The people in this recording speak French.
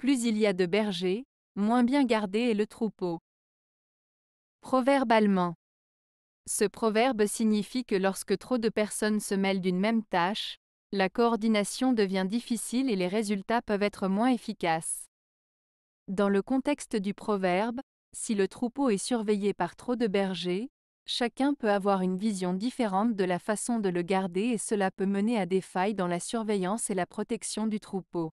Plus il y a de bergers, moins bien gardé est le troupeau. Proverbe allemand. Ce proverbe signifie que lorsque trop de personnes se mêlent d'une même tâche, la coordination devient difficile et les résultats peuvent être moins efficaces. Dans le contexte du proverbe, si le troupeau est surveillé par trop de bergers, chacun peut avoir une vision différente de la façon de le garder et cela peut mener à des failles dans la surveillance et la protection du troupeau.